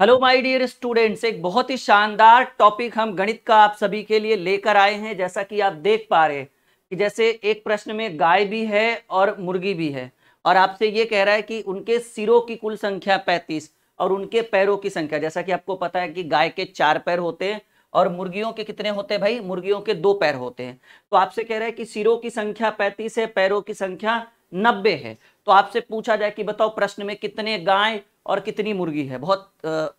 hello my dear students एक बहुत ही शानदार टॉपिक हम गणित का आप सभी के लिए लेकर आए हैं जैसा कि आप देख पा रहे हैं कि जैसे एक प्रश्न में गाय भी है और मुर्गी भी है और आपसे ये कह रहा है कि उनके सिरों की कुल संख्या पैंतीस और उनके पैरों की संख्या जैसा कि आपको पता है कि गाय के चार पैर होते हैं और मुर्गियों के कितने होते हैं भाई मुर्गियों के दो पैर होते हैं तो आपसे कह रहा है कि सिरों की संख्या पैंतीस है पैरों की संख्या नब्बे है तो आपसे पूछा जाए कि बताओ प्रश्न में कितने गाय और कितनी मुर्गी है बहुत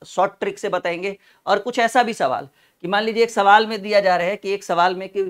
शॉर्ट ट्रिक से बताएंगे और कुछ ऐसा भी सवाल कि मान लीजिए एक सवाल में दिया जा रहा है कि एक सवाल में कि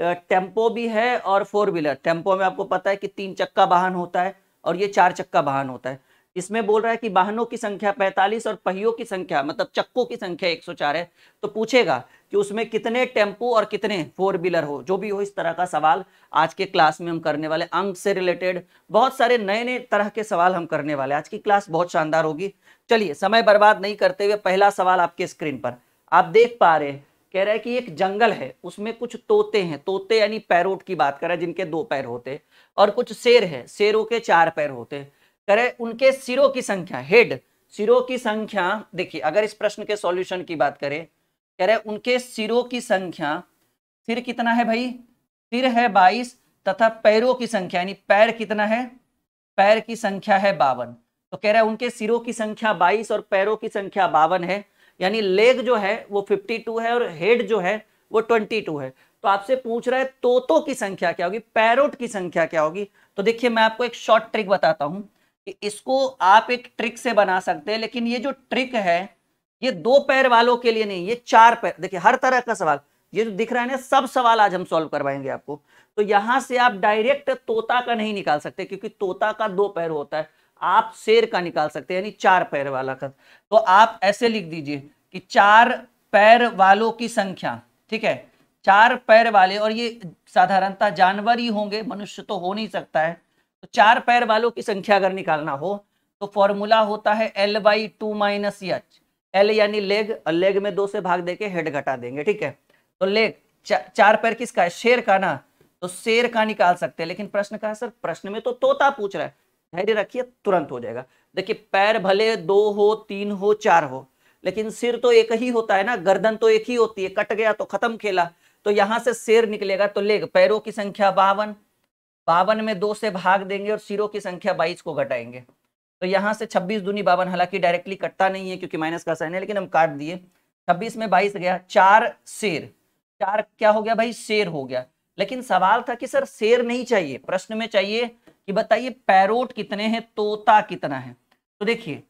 टेम्पो भी है और फोर व्हीलर टेम्पो में आपको पता है कि तीन चक्का वाहन होता है और ये चार चक्का वाहन होता है इसमें बोल रहा है कि वाहनों की संख्या 45 और पहियों की संख्या मतलब चक्कों की संख्या 104 है तो पूछेगा कि उसमें कितने टेम्पो और कितने फोर व्हीलर हो जो भी हो इस तरह का सवाल आज के क्लास में हम करने वाले अंक से रिलेटेड बहुत सारे नए नए तरह के सवाल हम करने वाले आज की क्लास बहुत शानदार होगी चलिए समय बर्बाद नहीं करते हुए पहला सवाल आपके स्क्रीन पर आप देख पा रहे हैं कह रहा है कि एक जंगल है उसमें कुछ तोते हैं तोते यानी पैरोट की बात कर रहा है जिनके दो पैर होते हैं और कुछ शेर है शेरों के चार पैर होते हैं करे उनके सिरों की संख्या हेड सिरों की संख्या देखिए अगर इस प्रश्न के सॉल्यूशन की बात करें कह रहे उनके सिरों की संख्या सिर कितना है भाई सिर है बाईस तथा पैरों की संख्या यानी पैर कितना है पैर की संख्या है बावन तो कह रहे उनके सिरों की संख्या बाईस और पैरों की संख्या बावन है यानी लेग जो है वो फिफ्टी टू है और हेड जो है वो ट्वेंटी टू है तो आपसे पूछ रहा है तोतों की संख्या क्या होगी पैरोट की संख्या क्या होगी तो देखिए मैं आपको एक शॉर्ट ट्रिक बताता हूं कि इसको आप एक ट्रिक से बना सकते हैं लेकिन ये जो ट्रिक है ये दो पैर वालों के लिए नहीं ये चार पैर देखिए हर तरह का सवाल ये जो दिख रहा है ना सब सवाल आज हम सॉल्व करवाएंगे आपको तो यहां से आप डायरेक्ट तोता का नहीं निकाल सकते क्योंकि तोता का दो पैर होता है आप शेर का निकाल सकते हैं यानी चार पैर वाला का तो आप ऐसे लिख दीजिए कि चार पैर वालों की संख्या ठीक है चार पैर वाले और ये साधारणता जानवर ही होंगे मनुष्य तो हो नहीं सकता है तो चार पैर वालों की संख्या अगर निकालना हो तो फॉर्मूला होता है L by two minus H L यानी लेग लेग में दो से भाग देके हेड घटा देंगे ठीक है तो लेग चा, चार पैर किसका है शेर का ना तो शेर का निकाल सकते हैं लेकिन प्रश्न का सर प्रश्न में तो तोता पूछ रहा है धैर्य रखिए तुरंत हो जाएगा देखिए पैर भले दो हो तीन हो चार हो लेकिन सिर तो एक ही होता है ना गर्दन तो एक ही होती है कट गया तो खत्म खेला तो यहां से शेर निकलेगा तो लेग पैरों की संख्या बावन बावन में दो से भाग देंगे और सिरों की संख्या बाईस को घटाएंगे तो यहाँ से छब्बीस दूनी बावन हालांकि डायरेक्टली कटता नहीं है क्योंकि माइनस का साइन है लेकिन हम काट दिए छब्बीस में बाईस गया चार शेर चार क्या हो गया भाई शेर हो गया लेकिन सवाल था कि सर शेर नहीं चाहिए प्रश्न में चाहिए कि बताइए पैरोट कितने हैं तोता कितना है तो देखिए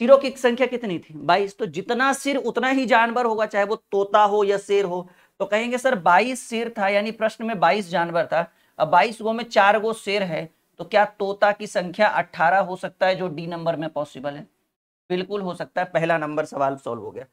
सिरों की संख्या कितनी थी बाईस तो जितना सिर उतना ही जानवर होगा चाहे वो तोता हो या शेर हो तो कहेंगे सर बाईस सिर था यानी प्रश्न में बाईस जानवर था अब बाईस गो में चार गो शेर है तो क्या तोता की संख्या अट्ठारह हो सकता है जो डी नंबर में पॉसिबल है बिल्कुल हो सकता है पहला नंबर सवाल सॉल्व हो गया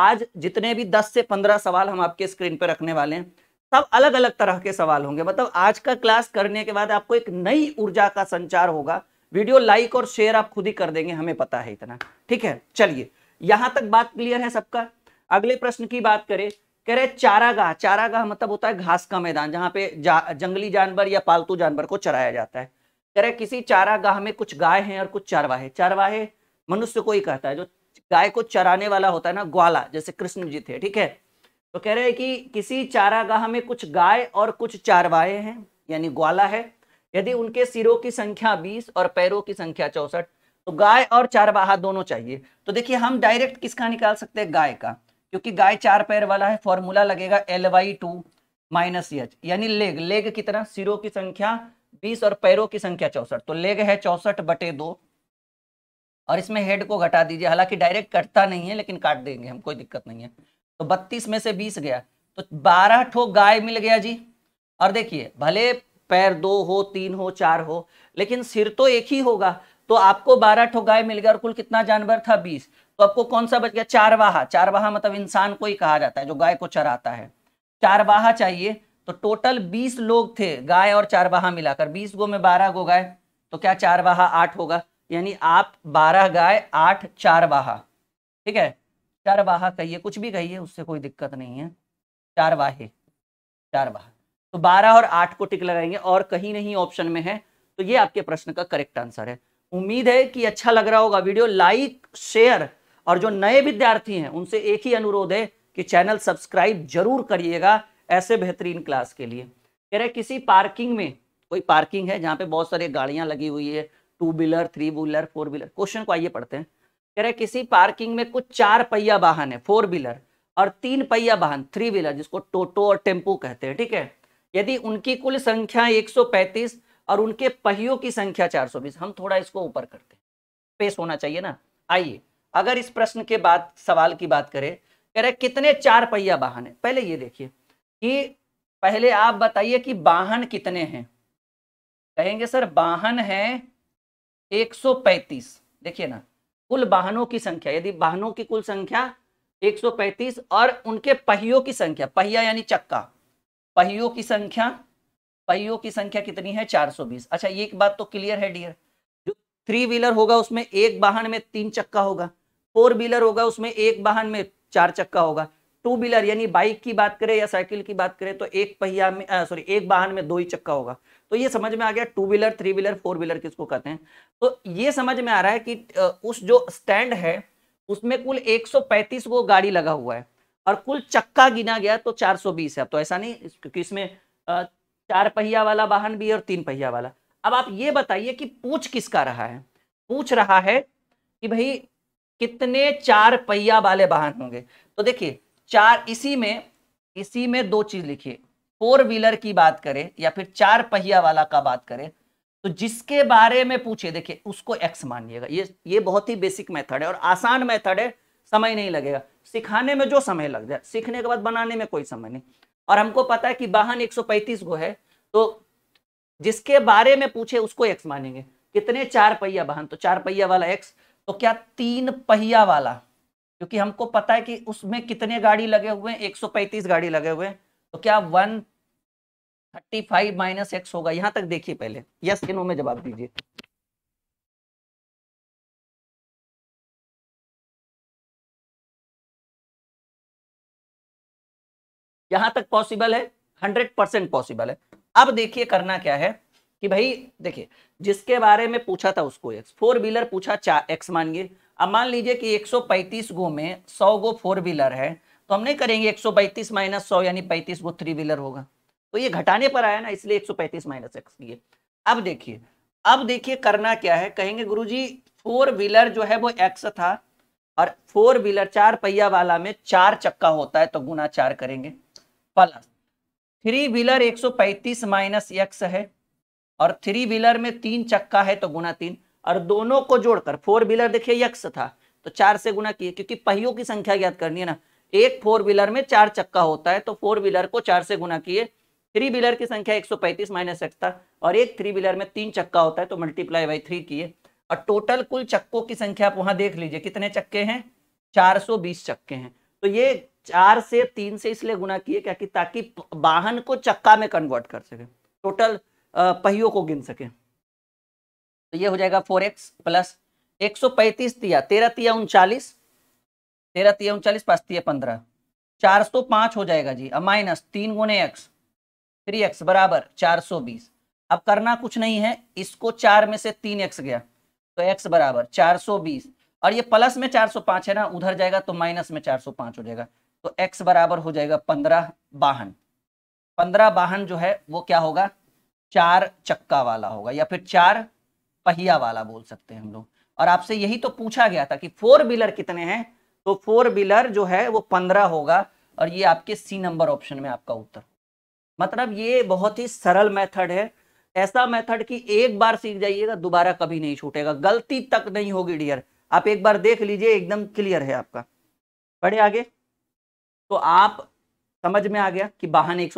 आज जितने भी दस से पंद्रह सवाल हम आपके स्क्रीन पर रखने वाले हैं सब अलग अलग तरह के सवाल होंगे मतलब आज का क्लास करने के बाद आपको एक नई ऊर्जा का संचार होगा वीडियो लाइक और शेयर आप खुद ही कर देंगे हमें पता है इतना ठीक है चलिए यहां तक बात क्लियर है सबका अगले प्रश्न की बात करें कह रहे चारागाह चारागाह मतलब होता है घास का मैदान जहाँ पे जा, जंगली जानवर या पालतू जानवर को चराया जाता है कह रहे किसी चारागाह में कुछ गाय हैं और कुछ चारवाहे चारवाहे मनुष्य को ही कहता है जो गाय को चराने वाला होता है ना ग्वाला जैसे कृष्ण जी थे ठीक है तो कह रहे हैं कि किसी चारागाह में कुछ गाय और कुछ चारवाहे हैं यानी ग्वाला है यदि उनके सिरों की संख्या बीस और पैरों की संख्या चौसठ तो गाय और चारवाहा दोनों चाहिए तो देखिए हम डायरेक्ट किसका निकाल सकते हैं गाय का क्योंकि गाय चार पैर वाला है फॉर्मूला लगेगा L Y two minus H यानी लेग लेग कितना सिरों की संख्या बीस और पैरों की संख्या चौसठ तो लेग है चौसठ बटे दो और इसमें हेड को घटा दीजिए हालांकि डायरेक्ट कटता नहीं है लेकिन काट देंगे हम कोई दिक्कत नहीं है तो बत्तीस में से बीस गया तो बारह ठो गाय मिल गया जी और देखिए भले पैर दो हो तीन हो चार हो लेकिन सिर तो एक ही होगा तो आपको बारह ठो गाय मिल गया और कुल कितना जानवर था बीस तो आपको कौन सा बच गया चारवाहा चारवाहा मतलब इंसान को ही कहा जाता है जो गाय को चराता है चारवाहा चाहिए तो टोटल बीस लोग थे गाय और चारवाहा मिलाकर बीस गो में बारह गो गाय तो क्या चारवाहा आठ होगा यानी आप बारह गाय आठ चारवाहा ठीक है चारवाहा कहिए कुछ भी कहिए उससे कोई दिक्कत नहीं है चारवाहे चारवाहा तो बारह और आठ को टिक लगाएंगे और कहीं नहीं ऑप्शन में है तो ये आपके प्रश्न का करेक्ट आंसर है उम्मीद है कि अच्छा लग रहा होगा वीडियो लाइक शेयर और जो नए विद्यार्थी हैं उनसे एक ही अनुरोध है कि चैनल सब्सक्राइब जरूर करिएगा ऐसे बेहतरीन क्लास के लिए कह रहे किसी पार्किंग में कोई पार्किंग है जहाँ पे बहुत सारी गाड़ियाँ लगी हुई है two wheeler three wheeler four wheeler question को आइए पढ़ते हैं कह रहे किसी पार्किंग में कुछ चार पहिया वाहन है फोर व्हीलर और तीन पहिया वाहन थ्री व्हीलर जिसको टोटो और टेम्पो कहते हैं ठीक है यदि उनकी कुल संख्या एक और उनके पहियों की संख्या चार हम थोड़ा इसको ऊपर करते हैं स्पेस होना चाहिए ना आइए अगर इस प्रश्न के बाद सवाल की बात करें कह रहे कितने चार पहिया वाहन है पहले ये देखिए कि पहले आप बताइए कि वाहन कितने हैं कहेंगे सर वाहन है 135 देखिए ना कुल वाहनों की संख्या यदि वाहनों की कुल संख्या 135 और उनके पहियों की संख्या पहिया यानी चक्का पहियों की संख्या पहियों की संख्या कितनी है 420 अच्छा ये एक बात तो क्लियर है डियर जो थ्री व्हीलर होगा उसमें एक वाहन में तीन चक्का होगा फोर व्हीलर होगा उसमें एक वाहन में चार चक्का होगा टू व्हीलर यानी बाइक की बात करें या साइकिल की बात करें तो एक पहिया में सॉरी एक वाहन में दो ही चक्का होगा तो ये समझ में आ गया two wheeler three wheeler four wheeler किसको कहते हैं तो ये समझ में आ रहा है कि उस जो स्टैंड है उसमें कुल 135 को गाड़ी लगा हुआ है और कुल चक्का गिना गया तो 420 है तो ऐसा नहीं क्योंकि इसमें चार पहिया वाला वाहन भी और तीन पहिया वाला अब आप ये बताइए कि पूछ किसका रहा है पूछ रहा है कि भाई कितने चार पहिया वाले वाहन होंगे तो देखिए चार इसी में इसी में दो चीज लिखिए फोर व्हीलर की बात करें या फिर चार पहिया वाला का बात करें तो जिसके बारे में पूछे देखिए उसको एक्स मानिएगा ये ये बहुत ही बेसिक मेथड है और आसान मेथड है समय नहीं लगेगा सिखाने में जो समय लग जाए सीखने के बाद बनाने में कोई समय नहीं और हमको पता है कि वाहन एक गो है तो जिसके बारे में पूछे उसको एक्स मानेंगे कितने चार पहिया वाहन तो चार पहिया वाला एक्स तो क्या तीन पहिया वाला क्योंकि हमको पता है कि उसमें कितने गाड़ी लगे हुए हैं 135 गाड़ी लगे हुए हैं तो क्या one thirty five minus X होगा यहां तक देखिए पहले यस नो में जवाब दीजिए यहां तक पॉसिबल है हंड्रेड परसेंट पॉसिबल है अब देखिए करना क्या है कि भाई देखिए जिसके बारे में पूछा था उसको एक्स फोर व्हीलर पूछा चार एक्स मानिए अब मान लीजिए कि 135 गो में 100 गो फोर व्हीलर है तो हम नहीं करेंगे 135 माइनस सौ यानी पैंतीस गो थ्री व्हीलर होगा तो ये घटाने पर आया ना इसलिए 135 माइनस एक्स किए अब देखिए अब देखिए करना क्या है कहेंगे गुरु जी फोर व्हीलर जो है वो एक्स था और फोर व्हीलर चार पहिया वाला में चार चक्का होता है तो गुना चार करेंगे प्लस थ्री व्हीलर एक सौ पैंतीस माइनस एक्स है और थ्री व्हीलर में तीन चक्का है तो गुना तीन और दोनों को जोड़कर फोर व्हीलर देखिए यक्स था तो चार से गुना किए क्योंकि पहियों की संख्या ज्ञात करनी है ना एक फोर व्हीलर में चार चक्का होता है तो फोर व्हीलर को चार से गुना किए थ्री व्हीलर की संख्या एक सौ पैंतीस माइनस एक्स था और एक थ्री व्हीलर में तीन चक्का होता है तो मल्टीप्लाई बाई थ्री किए और टोटल कुल चक्कों की संख्या आप वहां देख लीजिए कितने चक्के हैं 420 चक्के हैं तो ये चार से तीन से इसलिए गुना किए क्या कि ताकि वाहन को चक्का में कन्वर्ट कर सके टोटल पहियों को गिन सकें तो ये हो जाएगा फोर एक्स प्लस एक सौ पैंतीस तिया तेरह तिया उनचालीस तेरह तिया उनचालीस पास तिया पंद्रह चार सौ पाँच हो जाएगा जी अब माइनस तीन गुने एक्स थ्री एक्स बराबर चार सौ बीस अब करना कुछ नहीं है इसको चार में से तीन एक्स गया तो एक्स बराबर चार सौ बीस और ये प्लस में चार सौ पाँच है ना उधर जाएगा तो माइनस में चार सौ पाँच हो जाएगा तो एक्स बराबर हो जाएगा पंद्रह बाहन पंद्रह बाहन जो है वो क्या होगा चार चक्का वाला होगा या फिर चार पहिया वाला बोल सकते हैं हम लोग और आपसे यही तो पूछा गया था कि फोर व्हीलर कितने हैं तो फोर व्हीलर जो है वो पंद्रह होगा और ये आपके सी नंबर ऑप्शन में आपका उत्तर मतलब ये बहुत ही सरल मेथड है ऐसा मेथड कि एक बार सीख जाइएगा दोबारा कभी नहीं छूटेगा गलती तक नहीं होगी डियर आप एक बार देख लीजिए एकदम क्लियर है आपका बढ़े आगे तो आप समझ में आ गया कि वाहन एक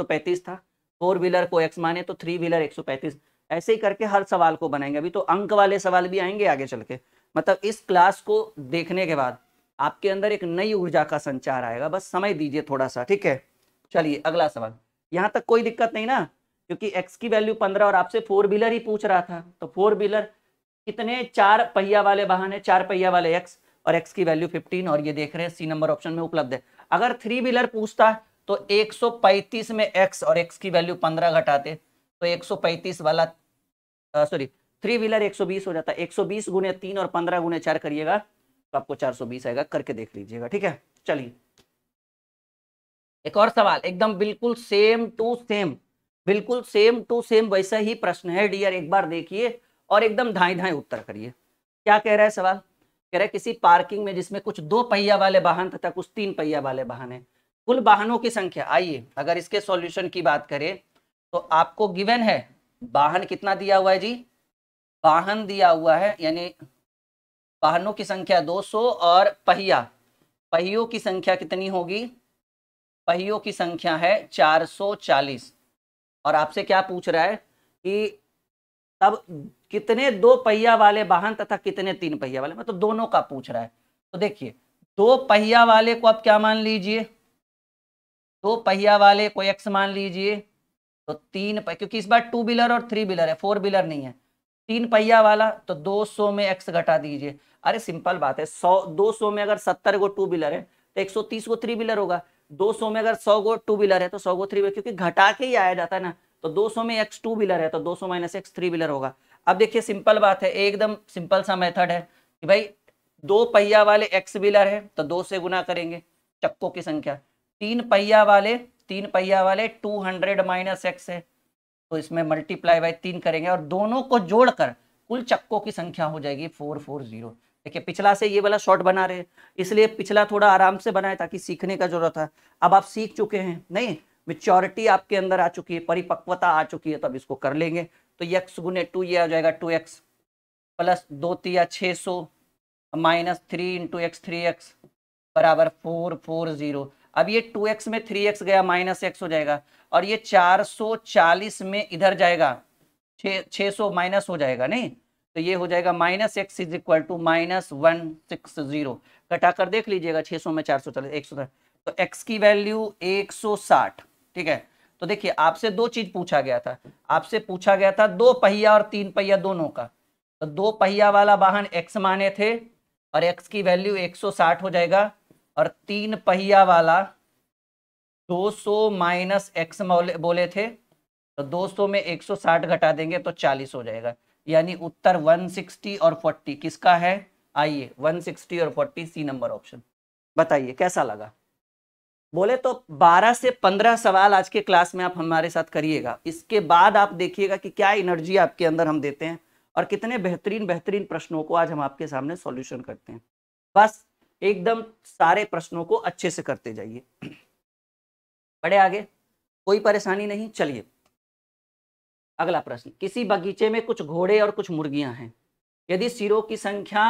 था फोर व्हीलर को एक्स माने तो थ्री व्हीलर एक सौ पैंतीस ऐसे ही करके हर सवाल को बनाएंगे अभी तो अंक वाले सवाल भी आएंगे आगे चल के मतलब इस क्लास को देखने के बाद आपके अंदर एक नई ऊर्जा का संचार आएगा बस समय दीजिए थोड़ा सा ठीक है चलिए अगला सवाल यहाँ तक कोई दिक्कत नहीं ना क्योंकि एक्स की वैल्यू पंद्रह और आपसे फोर व्हीलर ही पूछ रहा था तो फोर व्हीलर कितने चार पहिया वाले वाहन है चार पहिया वाले एक्स और एक्स की वैल्यू फिफ्टीन और ये देख रहे हैं सी नंबर ऑप्शन में उपलब्ध है अगर थ्री व्हीलर पूछता तो 135 में x और x की वैल्यू 15 घटाते तो 135 वाला सॉरी थ्री व्हीलर 120 हो जाता है बीस गुने तीन और 15 गुने चार करिएगा तो आपको 420 आएगा करके देख लीजिएगा ठीक है चलिए एक और सवाल एकदम बिल्कुल सेम टू सेम बिल्कुल सेम टू सेम वैसा ही प्रश्न है डियर एक बार देखिए और एकदम धाई धाई उत्तर करिए क्या कह रहा है सवाल कह रहा है किसी पार्किंग में जिसमें कुछ दो पहिया वाले वाहन तथा कुछ तीन पहिया वाले वाहन है कुल वाहनों की संख्या आइए अगर इसके सॉल्यूशन की बात करें तो आपको गिवन है वाहन कितना दिया हुआ है जी वाहन दिया हुआ है यानी वाहनों की संख्या 200 और पहिया पहियों की संख्या कितनी होगी पहियों की संख्या है 440 और आपसे क्या पूछ रहा है कि तब कितने दो पहिया वाले वाहन तथा कितने तीन पहिया वाले मतलब दोनों का पूछ रहा है तो देखिए दो पहिया वाले को आप क्या मान लीजिए दो पहिया वाले को एक्स मान लीजिए तो तीन क्योंकि इस बार टू व्हीलर और थ्री व्हीलर है फोर व्हीलर नहीं है तीन पहिया वाला तो 200 में एक्स घटा दीजिए अरे सिंपल बात है 100 200 में अगर 70 को टू व्हीलर है तो 130 को थ्री व्हीलर होगा 200 में अगर 100 को टू व्हीलर है तो 100 को थ्री व्हीलर क्योंकि घटा के ही आया जाता है ना तो 200 में एक्स टू व्हीलर है तो 200 सौ माइनस एक्स थ्री व्हीलर होगा अब देखिए सिंपल बात है एकदम सिंपल सा मेथड है कि भाई दो पहिया वाले एक्स व्हीलर है तो दो से गुना करेंगे चक्कों की संख्या तीन पहिया वाले तीन पहिया वाले टू हंड्रेड माइनस एक्स है तो इसमें मल्टीप्लाई बाय तीन करेंगे और दोनों को जोड़कर कुल चक्कों की संख्या हो जाएगी फोर फोर जीरो देखिए पिछला से ये वाला शॉर्ट बना रहे इसलिए पिछला थोड़ा आराम से बनाए ताकि सीखने का जरूरत है अब आप सीख चुके हैं नहीं मेच्योरिटी आपके अंदर आ चुकी है परिपक्वता आ चुकी है तो अब इसको कर लेंगे तो यक्स गुने टू ये आ जाएगा टू एक्स प्लस दो तिया छः सौ minus three into X three X बराबर फोर फोर जीरो अब ये 2x में 3x गया माइनस एक्स हो जाएगा और ये 440 में इधर जाएगा छः सौ माइनस हो जाएगा नहीं तो ये हो जाएगा minus X is equal to minus one six zero घटा कर देख लीजिएगा 600 में चार सौ चालीस एक सौ तो x की वैल्यू 160 ठीक है तो देखिए आपसे दो चीज पूछा गया था आपसे पूछा गया था दो पहिया और तीन पहिया दोनों का तो दो पहिया वाला वाहन एक्स माने थे और एक्स की वैल्यू 160 हो जाएगा और तीन पहिया वाला 200 माइनस एक्स बोले थे तो 200 में 160 घटा देंगे तो 40 हो जाएगा यानी उत्तर 160 और 40 किसका है आइए 160 और 40 सी नंबर ऑप्शन बताइए कैसा लगा बोले तो 12 से 15 सवाल आज के क्लास में आप हमारे साथ करिएगा इसके बाद आप देखिएगा कि क्या एनर्जी आपके अंदर हम देते हैं और कितने बेहतरीन बेहतरीन प्रश्नों को आज हम आपके सामने सॉल्यूशन करते हैं बस एकदम सारे प्रश्नों को अच्छे से करते जाइए बड़े आगे कोई परेशानी नहीं चलिए अगला प्रश्न किसी बगीचे में कुछ घोड़े और कुछ मुर्गियां हैं यदि सिरों की संख्या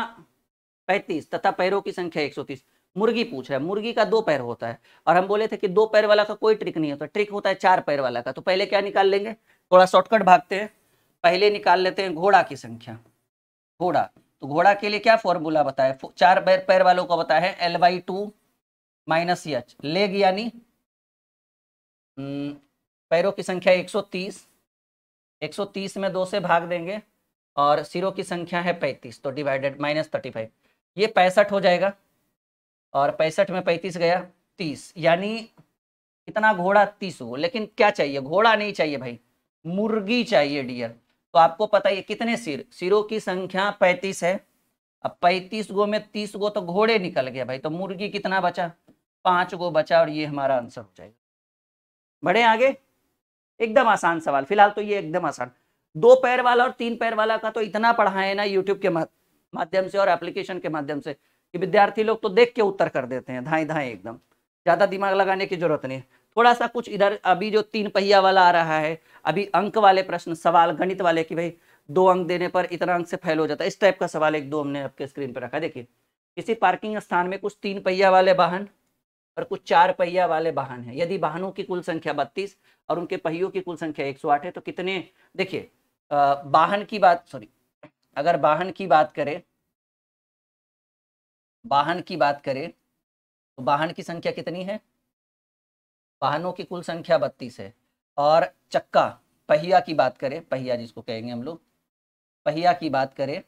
35 तथा पैरों की संख्या 130 मुर्गी पूछ है मुर्गी का दो पैर होता है और हम बोले थे कि दो पैर वाला का कोई ट्रिक नहीं होता ट्रिक होता है चार पैर वाला का तो पहले क्या निकाल लेंगे थोड़ा शॉर्टकट भागते हैं पहले निकाल लेते हैं घोड़ा की संख्या घोड़ा तो घोड़ा के लिए क्या फॉर्मूला बताया चार पैर पैर वालों को बताया है L Y two minus H leg यानी हम्म, पैरों की संख्या 130 130 में दो से भाग देंगे और सिरों की संख्या है 35 तो डिवाइडेड माइनस थर्टी फाइव ये पैंसठ हो जाएगा और पैंसठ में 35 गया 30 यानी कितना घोड़ा 30 हो लेकिन क्या चाहिए घोड़ा नहीं चाहिए भाई मुर्गी चाहिए डियर तो आपको पता है कितने सिर सिरों की संख्या पैंतीस है अब पैंतीस गो में तीस गो तो घोड़े निकल गया भाई तो मुर्गी कितना बचा पांच गो बचा और ये हमारा आंसर हो जाएगा बढ़े आगे एकदम आसान सवाल फिलहाल तो ये एकदम आसान दो पैर वाला और तीन पैर वाला का तो इतना पढ़ाए ना यूट्यूब के माध्यम से और एप्लीकेशन के माध्यम से कि विद्यार्थी लोग तो देख के उत्तर कर देते हैं धाए धाए एकदम ज़्यादा दिमाग लगाने की जरूरत नहीं थोड़ा सा कुछ इधर अभी जो तीन पहिया वाला आ रहा है अभी अंक वाले प्रश्न सवाल गणित वाले कि भाई दो अंक देने पर इतना अंक से फैल हो जाता है इस टाइप का सवाल एक दो हमने आपके स्क्रीन पर रखा देखिए किसी पार्किंग स्थान में कुछ तीन पहिया वाले वाहन और कुछ चार पहिया वाले वाहन है यदि वाहनों की कुल संख्या बत्तीस और उनके पहियों की कुल संख्या एक है तो कितने देखिए वाहन की बात सॉरी अगर वाहन की बात करें वाहन की बात करें तो वाहन की संख्या कितनी है वाहनों की कुल संख्या बत्तीस है और चक्का पहिया की बात करें पहिया जिसको कहेंगे हम लोग पहिया की बात करें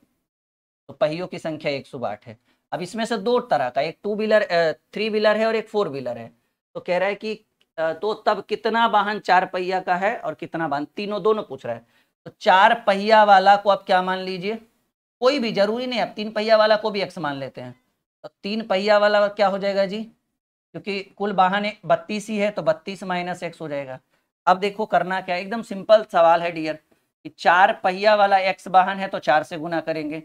तो पहियों की संख्या एक सौ आठ है अब इसमें से दो तरह का एक टू व्हीलर थ्री व्हीलर है और एक फोर व्हीलर है तो कह रहा है कि तो तब कितना वाहन चार पहिया का है और कितना वाहन तीनों दोनों पूछ रहा है तो चार पहिया वाला को आप क्या मान लीजिए कोई भी जरूरी नहीं आप तीन पहिया वाला को भी एक्स मान लेते हैं तो तीन पहिया वाला क्या हो जाएगा जी क्योंकि कुल वाहन बत्तीस ही है तो बत्तीस माइनस एक्स हो जाएगा अब देखो करना क्या एकदम सिंपल सवाल है डियर कि चार पहिया वाला एक्स वाहन है तो चार से गुना करेंगे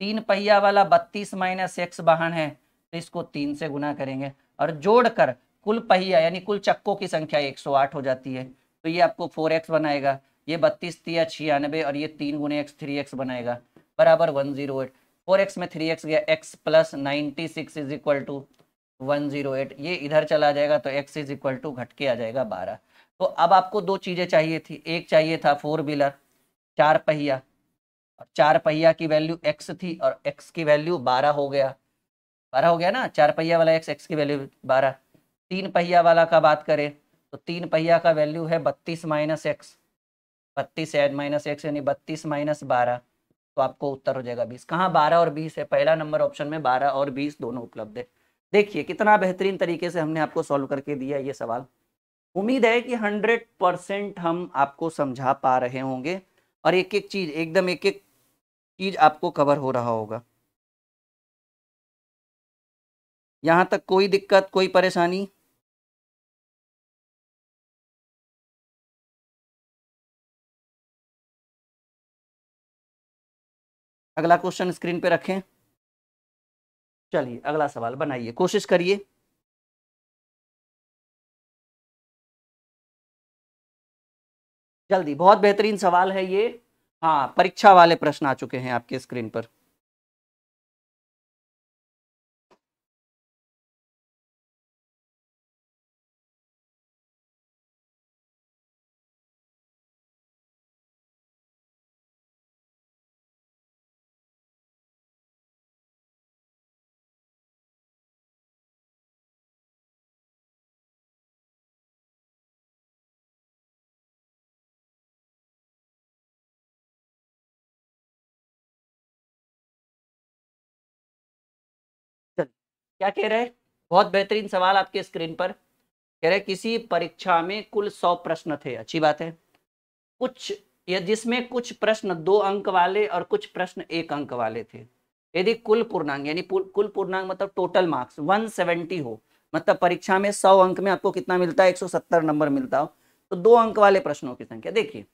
तीन पहिया वाला बत्तीस माइनस एक्स वाहन है तो इसको तीन से गुना करेंगे और जोड़कर कुल पहिया यानी कुल चक्कों की संख्या 108 हो जाती है तो ये आपको 4x बनाएगा ये बत्तीस तिया छियानवे और ये तीन गुने एक्स थ्री एक्स बनाएगा बराबर one zero eight four X में थ्री एक्स गया X plus ninety six is equal to one zero eight ये इधर चला जाएगा तो एक्स इज इक्वल टू घट के आ जाएगा बारह तो अब आपको दो चीज़ें चाहिए थी एक चाहिए था फोर व्हीलर चार पहिया और चार पहिया की वैल्यू एक्स थी और एक्स की वैल्यू बारह हो गया बारह हो गया ना चार पहिया वाला एक्स एक्स की वैल्यू बारह तीन पहिया वाला का बात करें तो तीन पहिया का वैल्यू है बत्तीस माइनस एक्स बत्तीस एड माइनस एक्स यानी बत्तीस माइनस बारह तो आपको उत्तर हो जाएगा बीस कहाँ बारह और बीस है पहला नंबर ऑप्शन में बारह और बीस दोनों उपलब्ध है देखिए कितना बेहतरीन तरीके से हमने आपको सॉल्व करके दिया ये सवाल उम्मीद है कि हंड्रेड परसेंट हम आपको समझा पा रहे होंगे और एक एक चीज़ एकदम एक एक चीज़ आपको कवर हो रहा होगा यहां तक कोई दिक्कत कोई परेशानी अगला क्वेश्चन स्क्रीन पे रखें चलिए अगला सवाल बनाइए कोशिश करिए जल्दी बहुत बेहतरीन सवाल है ये हाँ परीक्षा वाले प्रश्न आ चुके हैं आपके स्क्रीन पर क्या कह रहे हैं बहुत बेहतरीन सवाल आपके स्क्रीन पर कह रहे किसी परीक्षा में कुल सौ प्रश्न थे अच्छी बात है कुछ या जिसमें कुछ प्रश्न दो अंक वाले और कुछ प्रश्न एक अंक वाले थे यदि कुल पूर्णांक यानी कुल पूर्णांक मतलब टोटल मार्क्स 170 हो मतलब परीक्षा में 100 अंक में आपको कितना मिलता है 170 नंबर मिलता हो तो दो अंक वाले प्रश्नों की संख्या देखिए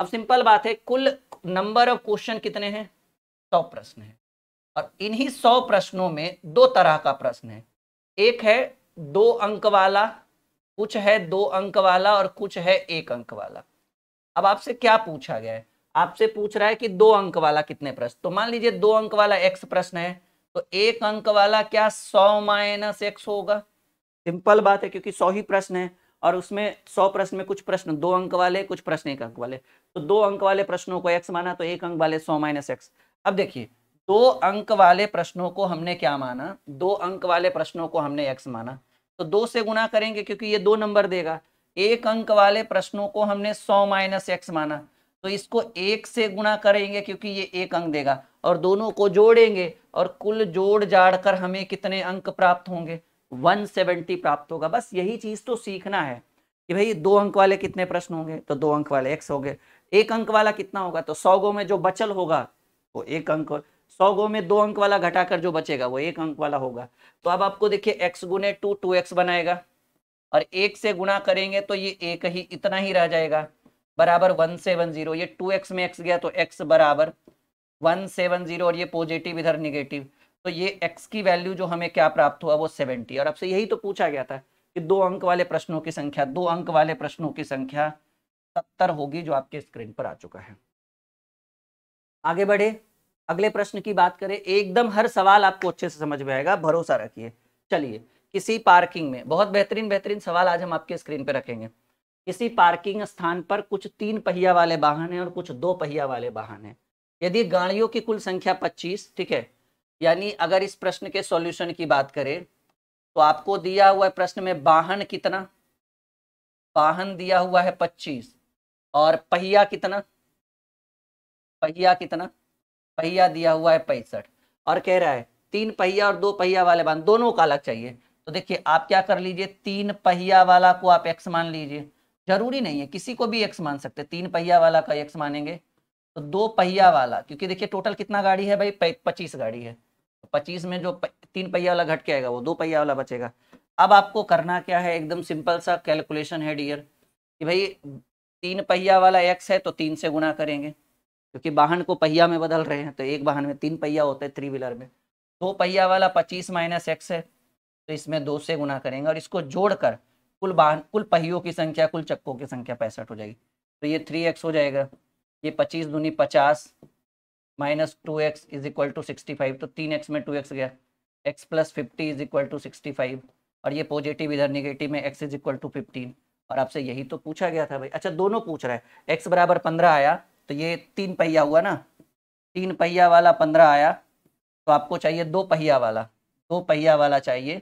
अब सिंपल बात है कुल नंबर ऑफ क्वेश्चन कितने हैं सौ प्रश्न है और इन्हीं सौ प्रश्नों में दो तरह का प्रश्न है एक है दो अंक वाला कुछ है दो अंक वाला और कुछ है एक अंक वाला अब आपसे क्या पूछा गया है आपसे पूछ रहा है कि दो अंक वाला कितने प्रश्न तो मान लीजिए दो अंक वाला एक्स प्रश्न है तो एक अंक वाला क्या सौ माइनस एक्स होगा सिंपल बात है क्योंकि सौ ही प्रश्न है और उसमें सौ प्रश्न में कुछ प्रश्न दो अंक वाले कुछ प्रश्न एक अंक वाले तो दो अंक वाले प्रश्नों को एक्स माना तो एक अंक वाले सौ माइनस एक्स अब देखिए दो अंक वाले प्रश्नों को हमने क्या माना दो अंक वाले प्रश्नों को हमने एक्स माना तो दो से गुना करेंगे क्योंकि ये दो नंबर देगा एक अंक वाले प्रश्नों को हमने सौ माइनस एक्स माना तो इसको एक से गुना करेंगे क्योंकि ये एक अंक देगा और दोनों को जोड़ेंगे और कुल जोड़ जाड़ कर हमें कितने अंक प्राप्त होंगे 170 प्राप्त होगा बस यही चीज तो सीखना है कि भाई दो अंक वाले कितने प्रश्न होंगे तो दो अंक वाले एक्स हो गए एक अंक वाला कितना होगा तो सौ गो में जो बचल होगा वो तो एक अंक सौ गो में दो अंक वाला घटाकर जो बचेगा वो एक अंक वाला होगा तो अब आपको देखिए एक्स गुने टू टू एक्स बनाएगा और एक से गुणा करेंगे तो ये एक ही इतना ही रह जाएगा बराबर वन सेवन जीरो ये टू एक्स में एक्स गया तो एक्स बराबर वन सेवन जीरो और ये पॉजिटिव इधर निगेटिव तो ये एक्स की वैल्यू जो हमें क्या प्राप्त हुआ वो सेवेंटी और आपसे यही तो पूछा गया था कि दो अंक वाले प्रश्नों की संख्या दो अंक वाले प्रश्नों की संख्या सत्तर होगी जो आपके स्क्रीन पर आ चुका है आगे बढ़े अगले प्रश्न की बात करें एकदम हर सवाल आपको अच्छे से समझ में आएगा भरोसा रखिए चलिए किसी पार्किंग में बहुत बेहतरीन बेहतरीन सवाल आज हम आपके स्क्रीन पर रखेंगे किसी पार्किंग स्थान पर कुछ तीन पहिया वाले वाहन है और कुछ दो पहिया वाले वाहन है यदि गाड़ियों की कुल संख्या पच्चीस ठीक है यानी अगर इस प्रश्न के सॉल्यूशन की बात करें तो आपको दिया हुआ प्रश्न में वाहन कितना वाहन दिया हुआ है पच्चीस और पहिया कितना पहिया कितना पहिया दिया हुआ है पैंसठ और कह रहा है तीन पहिया और दो पहिया वाले वाहन दोनों का अलग चाहिए तो देखिए आप क्या कर लीजिए तीन पहिया वाला को आप एक्स मान लीजिए जरूरी नहीं है किसी को भी एक्स मान सकते तीन पहिया वाला का एक्स मानेंगे तो दो पहिया वाला क्योंकि देखिए टोटल कितना गाड़ी है भाई पच्चीस गाड़ी है तो पच्चीस में जो प, तीन पहिया वाला घट के आएगा वो दो पहिया वाला बचेगा अब आपको करना क्या है एकदम सिंपल सा कैलकुलेशन है डियर कि भाई तीन पहिया वाला एक्स है तो तीन से गुना करेंगे क्योंकि वाहन को पहिया में बदल रहे हैं तो एक वाहन में तीन पहिया होते हैं थ्री व्हीलर में दो पहिया वाला पच्चीस माइनस एक्स है तो इसमें दो से गुना करेंगे और इसको जोड़कर कुल वाहन कुल पहियों की संख्या कुल चक्कों की संख्या पैंसठ हो जाएगी तो ये थ्री एक्स हो जाएगा ये पच्चीस दूनी पचास minus two X is equal to sixty five तो तीन एक्स में टू एक्स गया X plus fifty is equal to sixty five और ये पॉजिटिव इधर निगेटिव में X is equal to fifteen और आपसे यही तो पूछा गया था भाई अच्छा दोनों पूछ रहा है एक्स बराबर पंद्रह आया तो ये तीन पहिया हुआ ना तीन पहिया वाला पंद्रह आया तो आपको चाहिए दो पहिया वाला दो पहिया वाला चाहिए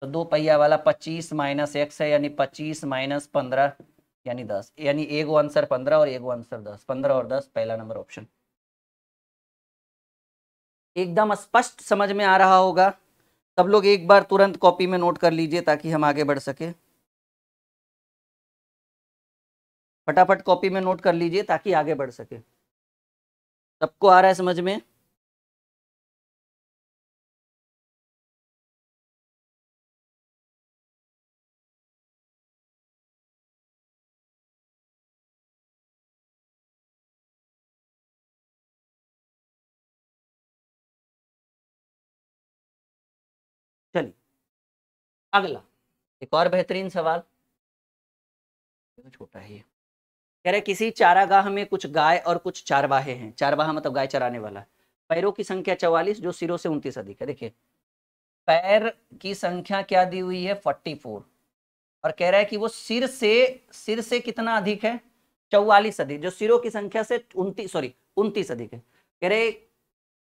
तो दो पहिया वाला पच्चीस माइनस एक्स है यानी पच्चीस माइनस पंद्रह यानी दस यानी एक वो आंसर पंद्रह और एक वो आंसर दस पंद्रह और दस पहला नंबर ऑप्शन एकदम स्पष्ट समझ में आ रहा होगा सब लोग एक बार तुरंत कॉपी में नोट कर लीजिए ताकि हम आगे बढ़ सके फटाफट कॉपी में नोट कर लीजिए ताकि आगे बढ़ सके सबको आ रहा है समझ में चलिए अगला एक और बेहतरीन सवाल छोटा है ये कह रहे किसी चारागाह में कुछ गाय और कुछ चारवाहे हैं चारवाहा मतलब गाय चराने वाला पैरों की संख्या चौवालीस जो सिरों से उनतीस अधिक है देखिए पैर की संख्या क्या दी हुई है फोर्टी फोर और कह रहा है कि वो सिर से सिर से कितना अधिक है चौवालीस अधिक जो सिरों की संख्या से उनतीस सॉरी उनतीस अधिक है कह रहे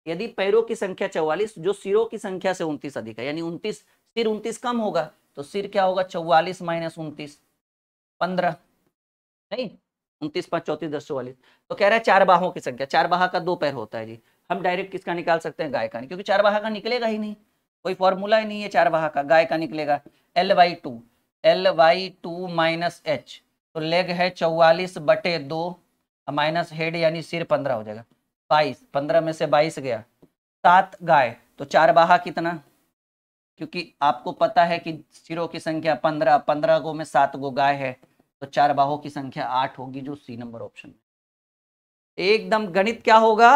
यदि पैरों की संख्या चौवालीस जो सिरों की संख्या से उनतीस अधिक है यानी उनतीस सिर उनतीस कम होगा तो सिर क्या होगा चौवालीस माइनस उनतीस पंद्रह नहीं उनतीस पाँच चौंतीस दस चौवालीस तो कह रहा है चार बाहों की संख्या चार बाहा का दो पैर होता है जी हम डायरेक्ट किसका निकाल सकते हैं गाय का क्योंकि चार बाहा का निकलेगा ही नहीं कोई फॉर्मूला ही नहीं है चार बाहा का गाय का निकलेगा L Y two L Y two minus H तो लेग है चौवालीस बटे दो माइनस हेड यानी सिर पंद्रह हो जाएगा बाईस पंद्रह में से बाईस गया सात गाय तो चार बाहा कितना क्योंकि आपको पता है कि सिरों की संख्या पंद्रह पंद्रह गो में सात गो गाय है तो चार बाहों की संख्या आठ होगी जो सी नंबर ऑप्शन में एकदम गणित क्या होगा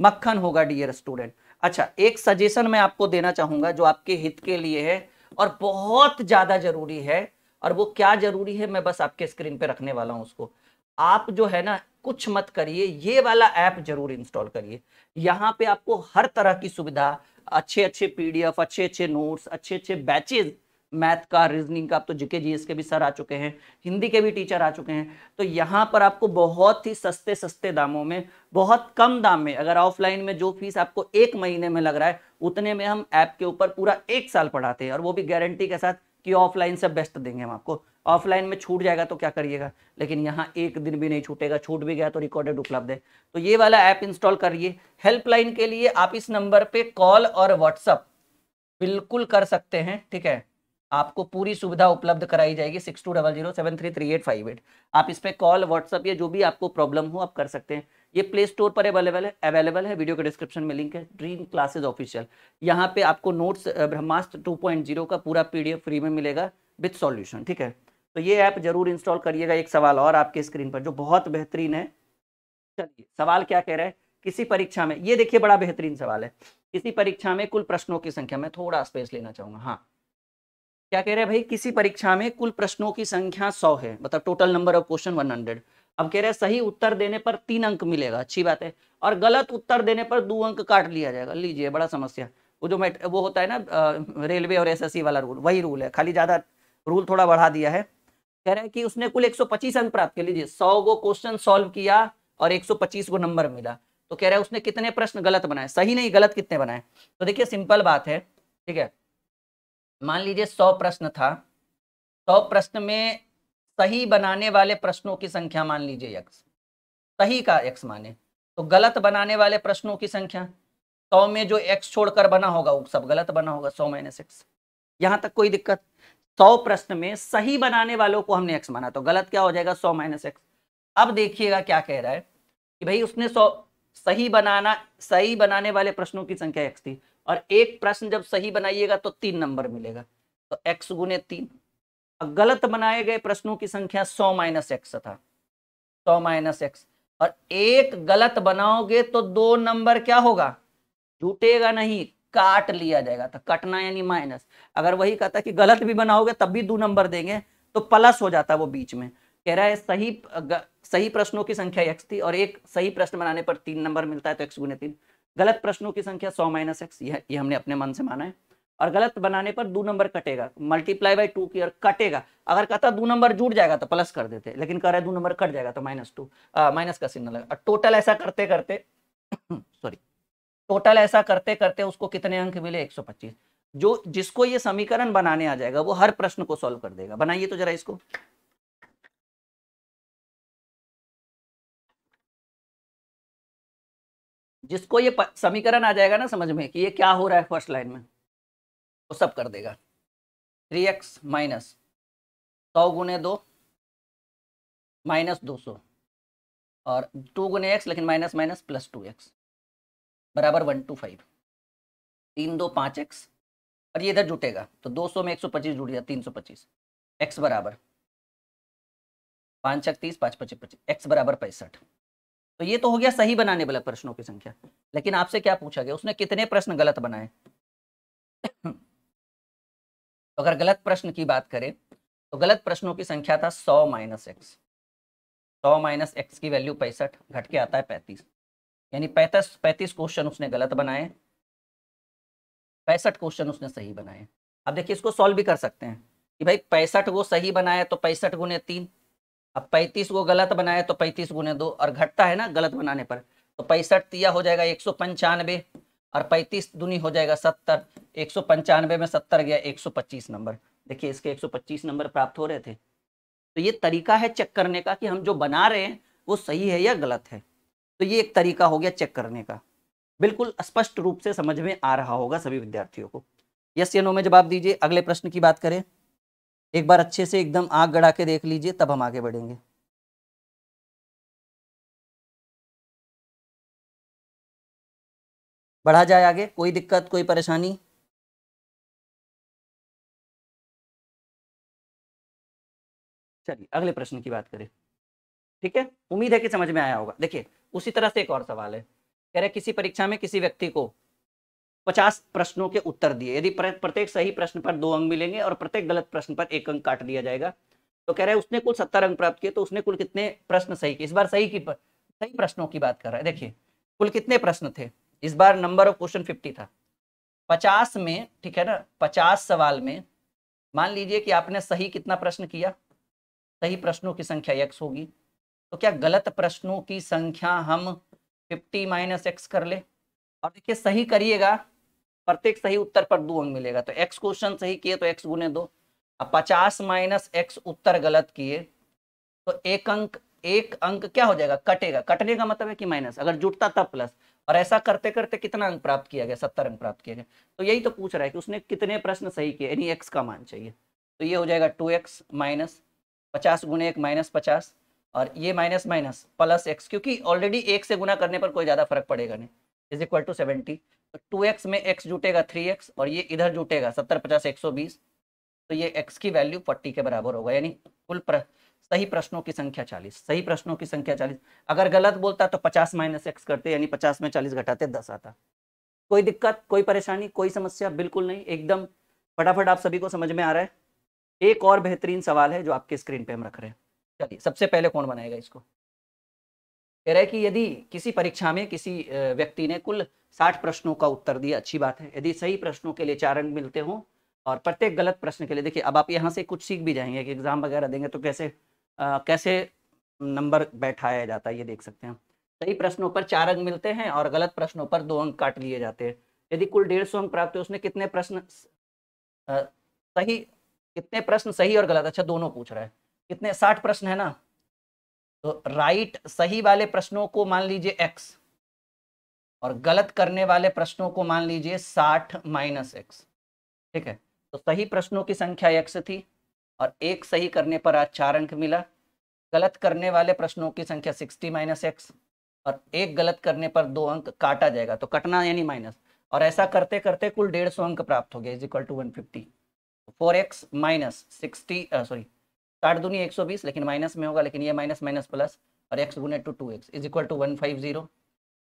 मक्खन होगा डियर स्टूडेंट अच्छा एक सजेशन मैं आपको देना चाहूंगा जो आपके हित के लिए है और बहुत ज्यादा जरूरी है और वो क्या जरूरी है मैं बस आपके स्क्रीन पे रखने वाला हूं उसको आप जो है ना कुछ मत करिए ये वाला ऐप जरूर इंस्टॉल करिए यहाँ पे आपको हर तरह की सुविधा अच्छे अच्छे पीडीएफ अच्छे अच्छे नोट्स अच्छे अच्छे बैचेज मैथ का रीजनिंग का आप तो जीके जीएस के भी सर आ चुके हैं हिंदी के भी टीचर आ चुके हैं तो यहाँ पर आपको बहुत ही सस्ते सस्ते दामों में बहुत कम दाम में अगर ऑफलाइन में जो फीस आपको एक महीने में लग रहा है उतने में हम ऐप के ऊपर पूरा एक साल पढ़ाते हैं और वो भी गारंटी के साथ कि ऑफलाइन से बेस्ट देंगे हम आपको ऑफलाइन में छूट जाएगा तो क्या करिएगा लेकिन यहाँ एक दिन भी नहीं छूटेगा छूट भी गया तो रिकॉर्डेड उपलब्ध है तो ये वाला ऐप इंस्टॉल करिए हेल्पलाइन के लिए आप इस नंबर पे कॉल और व्हाट्सअप बिल्कुल कर सकते हैं ठीक है आपको पूरी सुविधा उपलब्ध कराई जाएगी six two double zero seven three three eight five eight आप इस पर कॉल व्हाट्सअप या जो भी आपको प्रॉब्लम हो आप कर सकते हैं ये प्ले स्टोर पर अवेलेबल है अवेलेबल है वीडियो के डिस्क्रिप्शन में लिंक है ड्रीम क्लासेज ऑफिशियल यहाँ पे आपको notes Brahmastra two point zero का पूरा एफ फ्री में मिलेगा विथ सॉल्यूशन ठीक है तो ये ऐप जरूर इंस्टॉल करिएगा एक सवाल और आपके स्क्रीन पर जो बहुत बेहतरीन है चलिए सवाल क्या कह रहे हैं किसी परीक्षा में ये देखिए बड़ा बेहतरीन सवाल है किसी परीक्षा में कुल प्रश्नों की संख्या में थोड़ा स्पेस लेना चाहूंगा हाँ क्या कह रहे हैं भाई किसी परीक्षा में कुल प्रश्नों की संख्या सौ है मतलब total number of question one hundred अब कह रहे हैं सही उत्तर देने पर तीन अंक मिलेगा अच्छी बात है और गलत उत्तर देने पर दो अंक काट लिया जाएगा लीजिए बड़ा समस्या वो जो मैट वो होता है ना रेलवे और एसएससी वाला रूल वही रूल है खाली ज़्यादा रूल थोड़ा बढ़ा दिया है कह रहे हैं कि उसने कुल एक अंक प्राप्त कर लीजिए सौ गो क्वेश्चन सोल्व किया और एक गो नंबर मिला तो कह रहे हैं उसने कितने प्रश्न गलत बनाए सही नहीं गलत कितने बनाए तो देखिए सिंपल बात है ठीक है मान लीजिए सौ प्रश्न था सौ प्रश्न में सही बनाने वाले प्रश्नों की संख्या मान लीजिए यक्ष सही का यक्ष माने तो गलत बनाने वाले प्रश्नों की संख्या सौ में जो एक्स छोड़कर बना होगा वो सब गलत बना होगा सौ माइनस एक्स यहाँ तक कोई दिक्कत सौ प्रश्न में सही बनाने वालों को हमने एक्स माना तो गलत क्या हो जाएगा सौ माइनस एक्स अब देखिएगा क्या कह रहा है कि भाई उसने सौ सही बनाना सही बनाने वाले प्रश्नों की संख्या एक्स थी और एक प्रश्न जब सही बनाइएगा तो तीन नंबर मिलेगा तो एक्स गुने तीन गलत बनाए गए प्रश्नों की संख्या सौ माइनस एक्स था सौ माइनस एक्स और एक गलत बनाओगे तो दो नंबर क्या होगा टूटेगा नहीं काट लिया जाएगा तो कटना यानी माइनस अगर वही कहता कि गलत भी बनाओगे तब भी दो नंबर देंगे तो प्लस हो जाता वो बीच में कह रहा है सही सही प्रश्नों की संख्या एक्स थी और एक सही प्रश्न बनाने पर तीन नंबर मिलता है तो एक्स गुने तीन गलत प्रश्नों की संख्या सौ माइनस एक्स ये हमने अपने मन से माना है और गलत बनाने पर दो नंबर कटेगा मल्टीप्लाई बाई टू की और कटेगा अगर कहता दो नंबर जुड़ जाएगा तो प्लस कर देते लेकिन कह रहे दो नंबर कट जाएगा तो माइनस टू माइनस का सिग्नल और टोटल ऐसा करते करते सॉरी टोटल ऐसा करते करते उसको कितने अंक मिले 125 जो जिसको ये समीकरण बनाने आ जाएगा वो हर प्रश्न को सॉल्व कर देगा बनाइए तो जरा इसको जिसको ये समीकरण आ जाएगा ना समझ में कि ये क्या हो रहा है फर्स्ट लाइन में वो सब कर देगा थ्री एक्स माइनस सौ गुने दो माइनस दो सौ और टू गुने एक्स लेकिन minus minus plus two X बराबर वन टू फाइव तीन दो पाँच एक्स और ये इधर जुटेगा तो दो सौ में एक सौ पच्चीस जुड़ गया तीन सौ पच्चीस एक्स बराबर पाँच छक तीस पाँच पच्चीस पच्चीस एक्स बराबर पैंसठ तो ये तो हो गया सही बनाने वाला प्रश्नों की संख्या लेकिन आपसे क्या पूछा गया उसने कितने प्रश्न गलत बनाए तो अगर गलत प्रश्न की बात करें तो गलत प्रश्नों की संख्या था सौ माइनस एक्स सौ माइनस एक्स की वैल्यू पैंसठ घट के आता है पैंतीस यानी पैंतीस पैंतीस क्वेश्चन उसने गलत बनाए पैंसठ क्वेश्चन उसने सही बनाए अब देखिए इसको सॉल्व भी कर सकते हैं कि भाई पैंसठ वो सही बनाया तो पैंसठ गुने तीन अब पैंतीस को गलत बनाया तो पैंतीस गुने दो और घटता है ना गलत बनाने पर तो पैंसठ तिया हो जाएगा एक सौ पंचानवे और पैंतीस दुनी हो जाएगा सत्तर एक सौ पंचानवे में सत्तर गया एक सौ पच्चीस नंबर देखिए इसके एक सौ पच्चीस नंबर प्राप्त हो रहे थे तो ये तरीका है चेक करने का कि हम जो बना रहे हैं वो सही है या गलत है तो ये एक तरीका हो गया चेक करने का बिल्कुल स्पष्ट रूप से समझ में आ रहा होगा सभी विद्यार्थियों को यस या नो में जवाब दीजिए अगले प्रश्न की बात करें एक बार अच्छे से एकदम आग गड़ा के देख लीजिए तब हम आगे बढ़ेंगे बढ़ा जाए आगे कोई दिक्कत कोई परेशानी चलिए अगले प्रश्न की बात करें ठीक है उम्मीद है कि समझ में आया होगा देखिए उसी तरह से एक और सवाल है कह रहे किसी परीक्षा में किसी व्यक्ति को पचास प्रश्नों के उत्तर दिए यदि प्रत्येक सही प्रश्न पर दो अंक मिलेंगे और प्रत्येक गलत प्रश्न पर एक अंक काट दिया जाएगा तो कह रहे हैं उसने कुल सत्तर अंक प्राप्त किए तो उसने कुल कितने प्रश्न सही किए इस बार सही की सही प्रश्नों की बात कर रहा है देखिए कुल कितने प्रश्न थे इस बार नंबर ऑफ क्वेश्चन फिफ्टी था पचास में ठीक है ना पचास सवाल में मान लीजिए कि आपने सही कितना प्रश्न किया सही प्रश्नों की संख्या एक्स होगी तो क्या गलत प्रश्नों की संख्या हम फिफ्टी माइनस एक्स कर ले और देखिए सही करिएगा प्रत्येक सही उत्तर पर दो अंक मिलेगा तो एक्स क्वेश्चन सही किए तो एक्स गुने दो अब पचास माइनस एक्स उत्तर गलत किए तो एक अंक एक अंक क्या हो जाएगा कटेगा कटने का मतलब है कि माइनस अगर जुटता तब प्लस और ऐसा करते करते कितना अंक प्राप्त किया गया सत्तर अंक प्राप्त किया गया तो यही तो पूछ रहा है कि उसने कितने प्रश्न सही किए यानी एक्स का मान चाहिए तो ये हो जाएगा टू एक्स माइनस पचास गुने एक माइनस पचास और ये माइनस माइनस प्लस एक्स क्योंकि ऑलरेडी एक से गुना करने पर कोई ज़्यादा फर्क पड़ेगा नहीं is equal to seventy two X में एक्स जुटेगा थ्री एक्स और ये इधर जुटेगा सत्तर पचास एक सौ बीस तो ये एक्स की वैल्यू फोर्टी के बराबर होगा यानी कुल प्र, सही प्रश्नों की संख्या चालीस सही प्रश्नों की संख्या चालीस अगर गलत बोलता तो पचास माइनस एक्स करते यानी पचास में चालीस घटाते दस आता कोई दिक्कत कोई परेशानी कोई समस्या बिल्कुल नहीं एकदम फटाफट आप सभी को समझ में आ रहा है एक और बेहतरीन सवाल है जो आपके स्क्रीन पर हम रख रहे हैं चलिए सबसे पहले कौन बनाएगा इसको कह रहे कि यदि किसी परीक्षा में किसी व्यक्ति ने कुल साठ प्रश्नों का उत्तर दिया अच्छी बात है यदि सही प्रश्नों के लिए चार अंक मिलते हों और प्रत्येक गलत प्रश्न के लिए देखिए अब आप यहाँ से कुछ सीख भी जाएंगे कि एग्ज़ाम वगैरह देंगे तो कैसे आ, कैसे नंबर बैठाया जाता है ये देख सकते हैं सही प्रश्नों पर चार अंक मिलते हैं और गलत प्रश्नों पर दो अंक काट लिए जाते हैं यदि कुल डेढ़ सौ अंक प्राप्त हुए उसने कितने प्रश्न सही कितने प्रश्न सही और गलत अच्छा दोनों पूछ रहा है कितने साठ प्रश्न है ना तो राइट सही वाले प्रश्नों को मान लीजिए एक्स और गलत करने वाले प्रश्नों को मान लीजिए साठ माइनस एक्स ठीक है तो सही प्रश्नों की संख्या एक्स थी और एक सही करने पर आज चार अंक मिला गलत करने वाले प्रश्नों की संख्या सिक्सटी माइनस एक्स और एक गलत करने पर दो अंक काटा जाएगा तो कटना यानी माइनस और ऐसा करते करते कुल डेढ़ सौ अंक प्राप्त हो गया is equal to one fifty four X minus sixty sorry काट दूनी एक सौ बीस लेकिन माइनस में होगा लेकिन ये माइनस माइनस प्लस और एक्स गुने two two X is equal to one five zero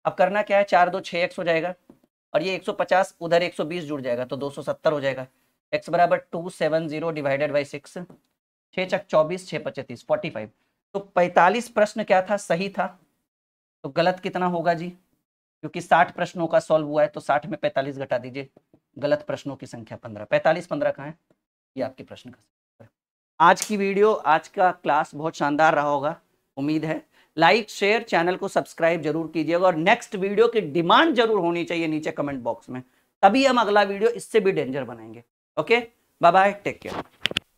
अब करना क्या है चार दो छः एक्स हो जाएगा और ये एक सौ पचास उधर एक सौ बीस जुड़ जाएगा तो दो सौ सत्तर हो जाएगा एक्स बराबर two seven zero divided by six छः चक चौबीस छः पचतीस फोर्टी फाइव तो पैंतालीस प्रश्न क्या था सही था तो गलत कितना होगा जी क्योंकि साठ प्रश्नों का सॉल्व हुआ है तो साठ में पैंतालीस घटा दीजिए गलत प्रश्नों की संख्या पंद्रह पैंतालीस पंद्रह कहाँ है ये आपके प्रश्न का आज की वीडियो आज का क्लास बहुत शानदार रहा होगा उम्मीद है लाइक शेयर चैनल को सब्सक्राइब जरूर कीजिएगा और नेक्स्ट वीडियो की डिमांड जरूर होनी चाहिए नीचे कमेंट बॉक्स में तभी हम अगला वीडियो इससे भी डेंजर बनाएंगे okay bye bye take care